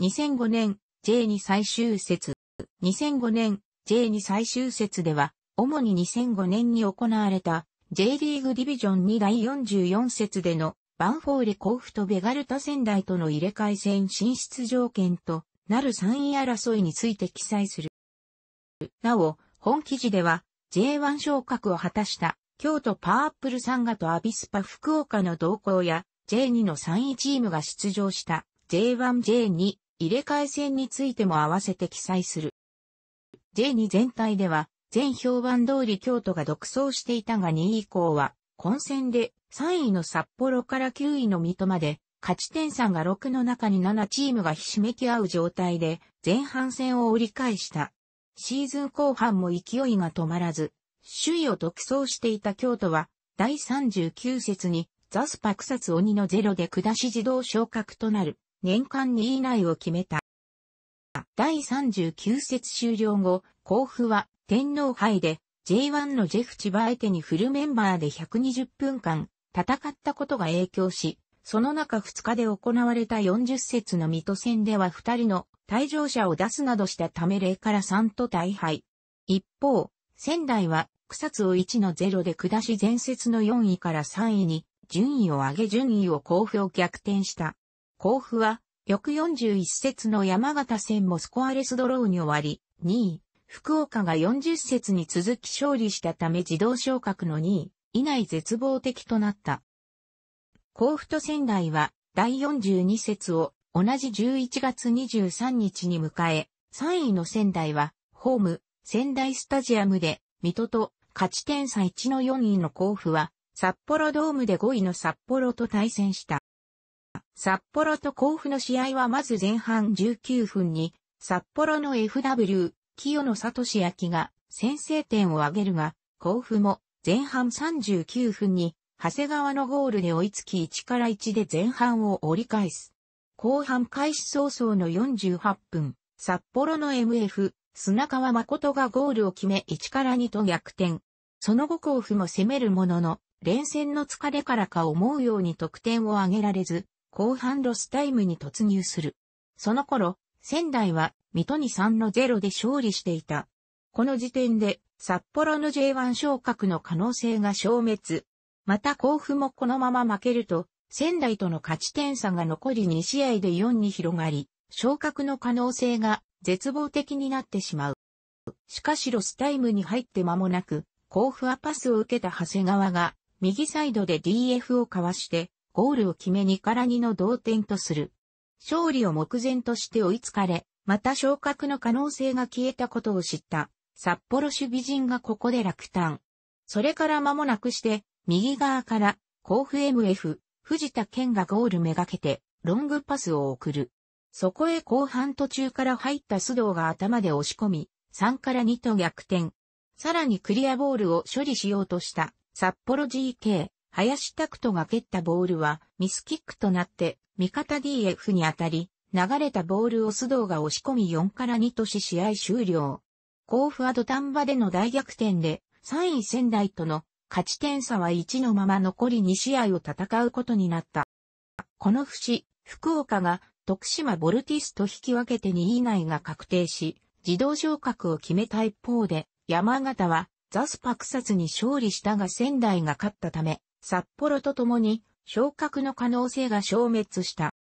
2005年 J2 最終節。2005年 J2 最終節では、主に2005年に行われた J リーグディビジョン2第44節でのバンフォーレ甲府とベガルタ仙台との入れ替え戦進出条件となる3位争いについて記載する。なお、本記事では J1 昇格を果たした京都パーアップルサンガとアビスパ福岡の動向や J2 の3位チームが出場した J1、J2、入れ替え線についても併せて記載する。J2 全体では、全評判通り京都が独走していたが2位以降は、混戦で3位の札幌から9位の水戸まで、勝ち点3が6の中に7チームがひしめき合う状態で、前半戦を折り返した。シーズン後半も勢いが止まらず、首位を独走していた京都は、第39節に、ザスパ草津鬼のゼロで下し自動昇格となる。年間2位内を決めた。第39節終了後、甲府は天皇杯で J1 のジェフ千葉相手にフルメンバーで120分間戦ったことが影響し、その中2日で行われた40節の水戸戦では2人の退場者を出すなどしたため0から3と大敗。一方、仙台は草津を1の0で下し前節の4位から3位に順位を上げ順位を甲府を逆転した。甲府は、翌41節の山形戦もスコアレスドローに終わり、2位、福岡が40節に続き勝利したため自動昇格の2位、以内絶望的となった。甲府と仙台は、第42節を同じ11月23日に迎え、3位の仙台は、ホーム、仙台スタジアムで、水戸と勝ち点差1の4位の甲府は、札幌ドームで5位の札幌と対戦した。札幌と甲府の試合はまず前半19分に、札幌の FW、清野聡明が先制点を挙げるが、甲府も前半39分に、長谷川のゴールで追いつき1から1で前半を折り返す。後半開始早々の48分、札幌の MF、砂川誠がゴールを決め1から2と逆転。その後甲府も攻めるものの、連戦の疲れからか思うように得点を挙げられず、後半ロスタイムに突入する。その頃、仙台は水戸に3の0で勝利していた。この時点で札幌の J1 昇格の可能性が消滅。また甲府もこのまま負けると、仙台との勝ち点差が残り2試合で4に広がり、昇格の可能性が絶望的になってしまう。しかしロスタイムに入って間もなく、甲府はパスを受けた長谷川が、右サイドで DF をかわして、ゴールを決め2から2の同点とする。勝利を目前として追いつかれ、また昇格の可能性が消えたことを知った札幌守備陣がここで落胆。それから間もなくして、右側から甲府 MF、藤田健がゴールめがけて、ロングパスを送る。そこへ後半途中から入った須藤が頭で押し込み、3から2と逆転。さらにクリアボールを処理しようとした札幌 GK、林拓人が蹴ったボールはミスキックとなって味方 DF に当たり、流れたボールを須藤が押し込み4から2とし試合終了。甲府アド壇場での大逆転で3位仙台との勝ち点差は1のまま残り2試合を戦うことになった。この節、福岡が徳島ボルティスと引き分けて2位以内が確定し、自動昇格を決めた一方で、山形はザスパサツに勝利したが仙台が勝ったため、札幌とともに昇格の可能性が消滅した。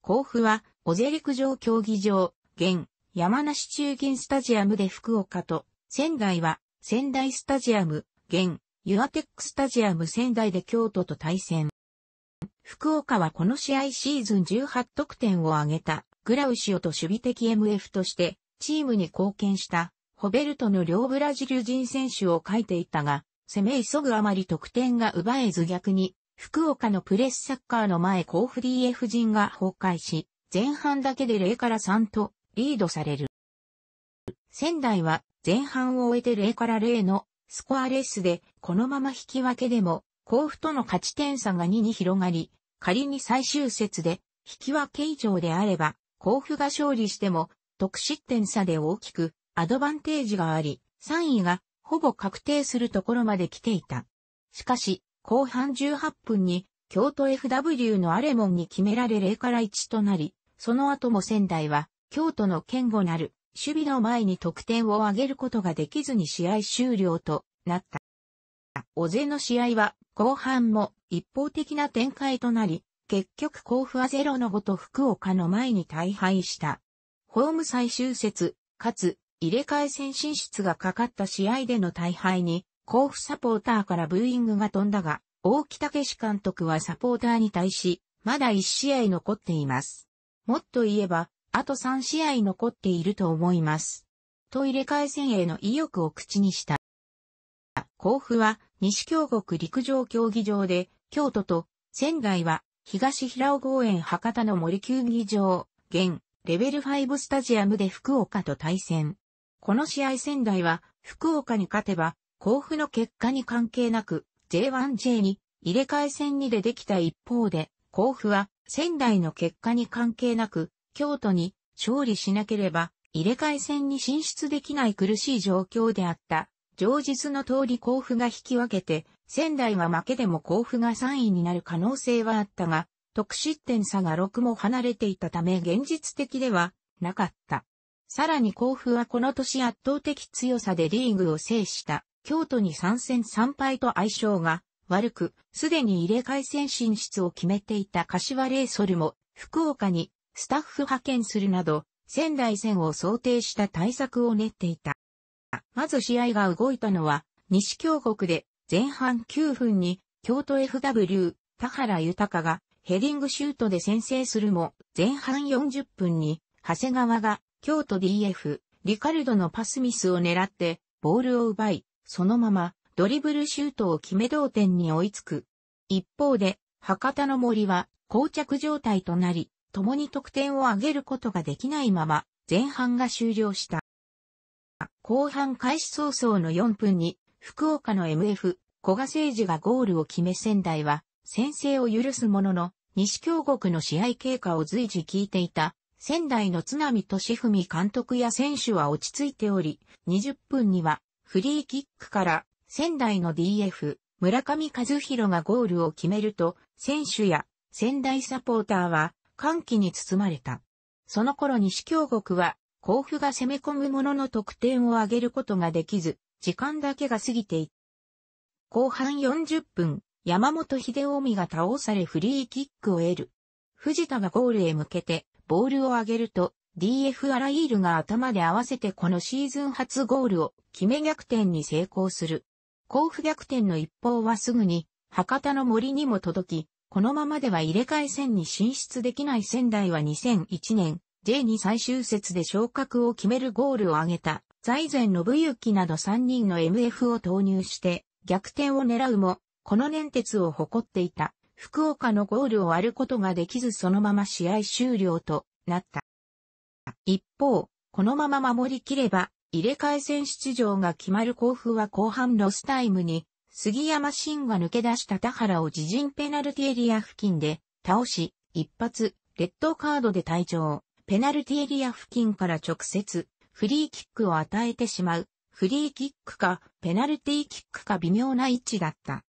甲府は、小瀬陸上競技場、現、山梨中銀スタジアムで福岡と、仙台は、仙台スタジアム、現、ユアテックスタジアム仙台で京都と対戦。福岡はこの試合シーズン18得点を挙げた、グラウシオと守備的 MF として、チームに貢献した、ホベルトの両ブラジル人選手を書いていたが、攻め急ぐあまり得点が奪えず逆に、福岡のプレスサッカーの前甲府 DF 陣が崩壊し、前半だけで0から3とリードされる。仙台は前半を終えて0から0のスコアレスで、このまま引き分けでも、甲府との勝ち点差が2に広がり、仮に最終節で引き分け以上であれば、甲府が勝利しても、得失点差で大きくアドバンテージがあり、3位がほぼ確定するところまで来ていた。しかし、後半18分に、京都 FW のアレモンに決められ0から1となり、その後も仙台は、京都の堅固なる、守備の前に得点を挙げることができずに試合終了となった。小瀬の試合は、後半も一方的な展開となり、結局甲府はゼロのごと福岡の前に大敗した。ホーム最終節、かつ、入れ替え戦進出がかかった試合での大敗に、甲府サポーターからブーイングが飛んだが、大木武史監督はサポーターに対し、まだ1試合残っています。もっと言えば、あと3試合残っていると思います。と入れ替え戦への意欲を口にした。甲府は西京国陸上競技場で、京都と仙台は東平尾公園博多の森球技場、現レベル5スタジアムで福岡と対戦。この試合仙台は福岡に勝てば甲府の結果に関係なく J1J に入れ替え戦に出てきた一方で甲府は仙台の結果に関係なく京都に勝利しなければ入れ替え戦に進出できない苦しい状況であった。上述の通り甲府が引き分けて、仙台は負けでも甲府が3位になる可能性はあったが、得失点差が6も離れていたため現実的ではなかった。さらに甲府はこの年圧倒的強さでリーグを制した、京都に3戦3敗と相性が悪く、すでに入れ替え戦進出を決めていた柏レイソルも、福岡にスタッフ派遣するなど、仙台戦を想定した対策を練っていた。まず試合が動いたのは、西京国で前半9分に京都 FW 田原豊がヘディングシュートで先制するも、前半40分に長谷川が京都 DF、リカルドのパスミスを狙って、ボールを奪い、そのまま、ドリブルシュートを決め同点に追いつく。一方で、博多の森は、膠着状態となり、共に得点を挙げることができないまま、前半が終了した。後半開始早々の4分に、福岡の MF、古賀誠司がゴールを決め仙台は、先制を許すものの、西京国の試合経過を随時聞いていた、仙台の津波俊文監督や選手は落ち着いており、20分にはフリーキックから仙台の DF 村上和弘がゴールを決めると、選手や仙台サポーターは歓喜に包まれた。その頃西京国は甲府が攻め込むものの得点を挙げることができず、時間だけが過ぎてい後半40分、山本秀臣が倒されフリーキックを得る。藤田がゴールへ向けてボールを上げると、DF アライールが頭で合わせてこのシーズン初ゴールを決め逆転に成功する。甲府逆転の一方はすぐに、博多の森にも届き、このままでは入れ替え戦に進出できない仙台は2001年、J2 最終節で昇格を決めるゴールを挙げた、財前信行など3人の MF を投入して、逆転を狙うも、この年鉄を誇っていた福岡のゴールを割ることができずそのまま試合終了となった。一方、このまま守り切れば、入れ替え戦出場が決まる甲府は後半ロスタイムに、杉山真が抜け出した田原を自陣ペナルティエリア付近で倒し、一発、レッドカードで退場。ペナルティエリア付近から直接、フリーキックを与えてしまう。フリーキックか、ペナルティーキックか微妙な位置だった。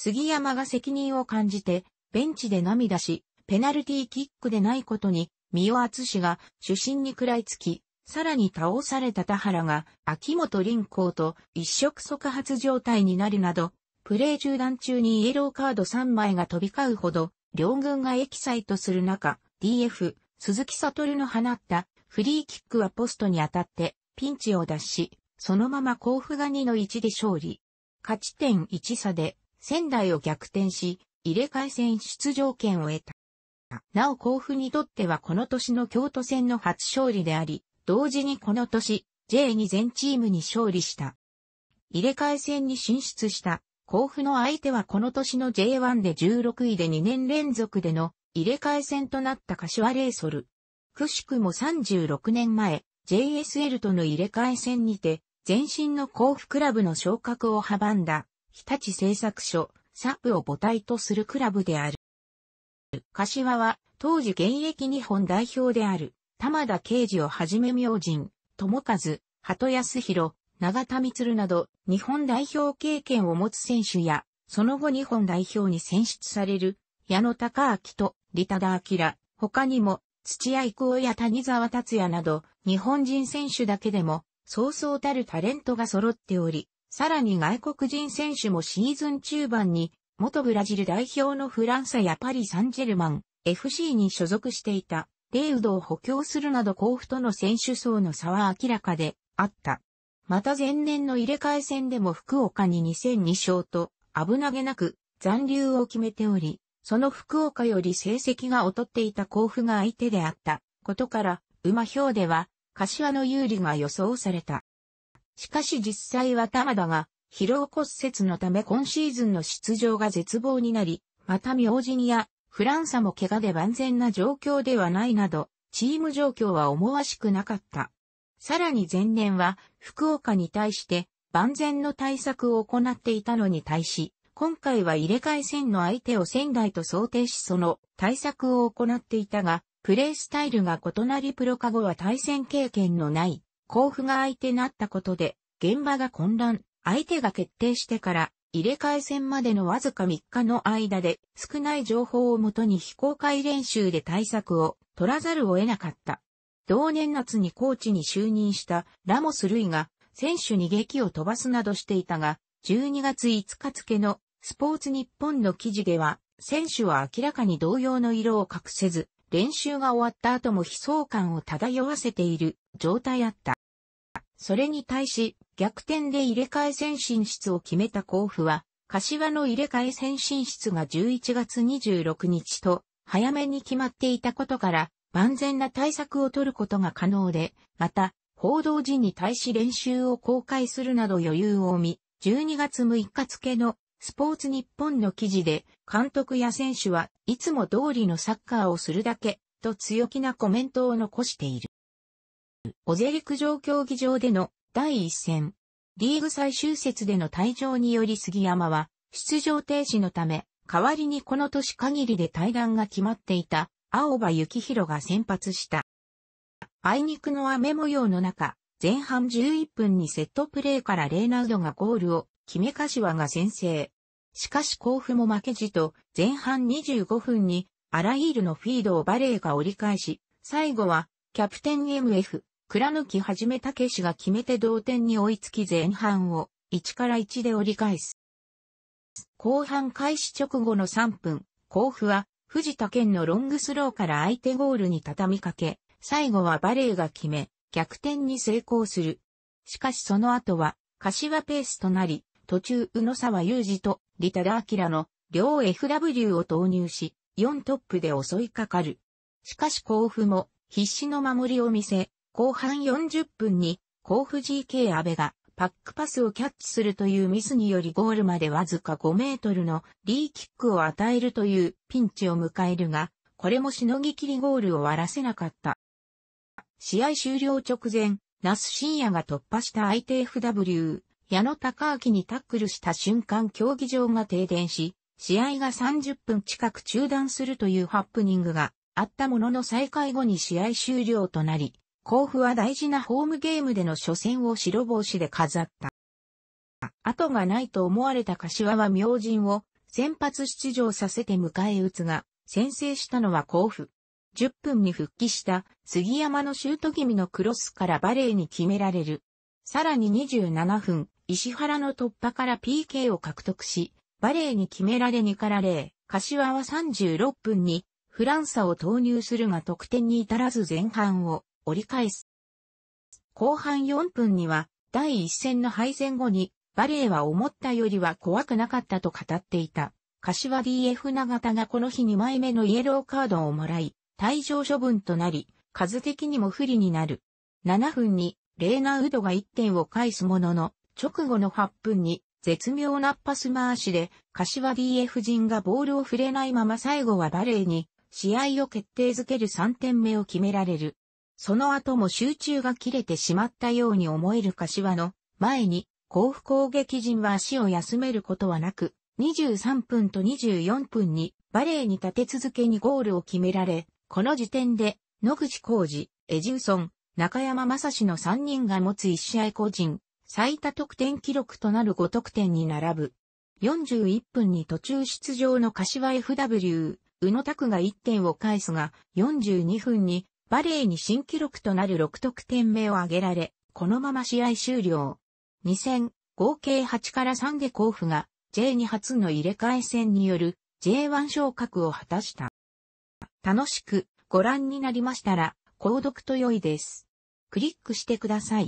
杉山が責任を感じて、ベンチで涙し、ペナルティーキックでないことに、三尾厚氏が主審に食らいつき、さらに倒された田原が秋元林校と一触即発状態になるなど、プレー中断中にイエローカード3枚が飛び交うほど、両軍がエキサイトする中、DF、鈴木悟の放ったフリーキックはポストに当たってピンチを脱し、そのまま甲府が2の1で勝利。勝ち点1差で仙台を逆転し、入れ替え戦出場権を得た。なお甲府にとってはこの年の京都戦の初勝利であり、同時にこの年、J2 全チームに勝利した。入れ替え戦に進出した甲府の相手はこの年の J1 で16位で2年連続での入れ替え戦となった柏レイソル。くしくも36年前、JSL との入れ替え戦にて、前身の甲府クラブの昇格を阻んだ日立製作所、サップを母体とするクラブである。柏は、当時現役日本代表である、玉田啓治をはじめ明神、友和、鳩安弘、長田光など、日本代表経験を持つ選手や、その後日本代表に選出される、矢野高明と、利田田明、他にも、土屋育夫や谷沢達也など、日本人選手だけでも、そうそうたるタレントが揃っており、さらに外国人選手もシーズン中盤に、元ブラジル代表のフランサやパリ・サンジェルマン、FC に所属していた、レイウドを補強するなど甲府との選手層の差は明らかであった。また前年の入れ替え戦でも福岡に2002勝と危なげなく残留を決めており、その福岡より成績が劣っていた甲府が相手であったことから、馬表では、柏の有利が予想された。しかし実際は玉田が疲労骨折のため今シーズンの出場が絶望になり、また明治にやフランサも怪我で万全な状況ではないなど、チーム状況は思わしくなかった。さらに前年は福岡に対して万全の対策を行っていたのに対し、今回は入れ替え戦の相手を仙台と想定しその対策を行っていたが、プレースタイルが異なりプロカゴは対戦経験のない交付が相手なったことで、現場が混乱、相手が決定してから入れ替え戦までのわずか3日の間で少ない情報をもとに非公開練習で対策を取らざるを得なかった。同年夏にコーチに就任したラモス・ルイが選手に劇を飛ばすなどしていたが、12月5日付のスポーツ日本の記事では、選手は明らかに同様の色を隠せず、練習が終わった後も悲壮感を漂わせている状態あった。それに対し、逆転で入れ替え先進室を決めた甲府は、柏の入れ替え先進室が11月26日と、早めに決まっていたことから、万全な対策を取ることが可能で、また、報道陣に対し練習を公開するなど余裕を見、12月6日付のスポーツ日本の記事で、監督や選手はいつも通りのサッカーをするだけと強気なコメントを残している。オゼ陸上競技場での第一戦。リーグ最終節での退場により杉山は出場停止のため、代わりにこの年限りで対談が決まっていた青葉幸宏が先発した。あいにくの雨模様の中、前半11分にセットプレーからレーナウドがゴールを決め柏が先制。しかし甲府も負けじと、前半25分にアライールのフィードをバレーが折り返し、最後はキャプテン MF 倉貫はじめたけしが決めて同点に追いつき前半を1から1で折り返す。後半開始直後の3分、甲府は藤田健のロングスローから相手ゴールに畳みかけ、最後はバレーが決め、逆転に成功する。しかしその後は、柏ペースとなり、途中宇野沢雄二と利田田明の両 FW を投入し、4トップで襲いかかる。しかし甲府も必死の守りを見せ、後半40分に、甲府 GK 安倍がパックパスをキャッチするというミスによりゴールまでわずか5メートルのリーキックを与えるというピンチを迎えるが、これもしのぎきりゴールを割らせなかった。試合終了直前、那須深ヤが突破した相手 f w 矢野隆明にタックルした瞬間競技場が停電し、試合が30分近く中断するというハプニングがあったものの再開後に試合終了となり、甲府は大事なホームゲームでの初戦を白帽子で飾った。後がないと思われた柏は明神を先発出場させて迎え撃つが、先制したのは甲府。10分に復帰した杉山のシュート気味のクロスからバレーに決められる。さらに27分、石原の突破から PK を獲得し、バレーに決められ2から0、柏は36分にフランサを投入するが得点に至らず前半を折り返す。後半4分には、第一戦の敗戦後に、バレーは思ったよりは怖くなかったと語っていた。柏 DF 長田がこの日2枚目のイエローカードをもらい、退場処分となり、数的にも不利になる。7分に、レーナウドが1点を返すものの、直後の8分に、絶妙なパス回しで、柏 DF 陣がボールを触れないまま最後はバレーに、試合を決定づける3点目を決められる。その後も集中が切れてしまったように思える柏の前に甲府攻撃陣は足を休めることはなく、23分と24分にバレーに立て続けにゴールを決められ、この時点で野口浩二、エジウソン、中山正史の3人が持つ1試合個人、最多得点記録となる5得点に並ぶ。41分に途中出場の柏 FW、宇野拓が1点を返すが、42分にバレーに新記録となる6得点目を挙げられ、このまま試合終了。2戦、合計8から3で甲府が J2 初の入れ替え戦による J1 昇格を果たした。楽しくご覧になりましたら、購読と良いです。クリックしてください。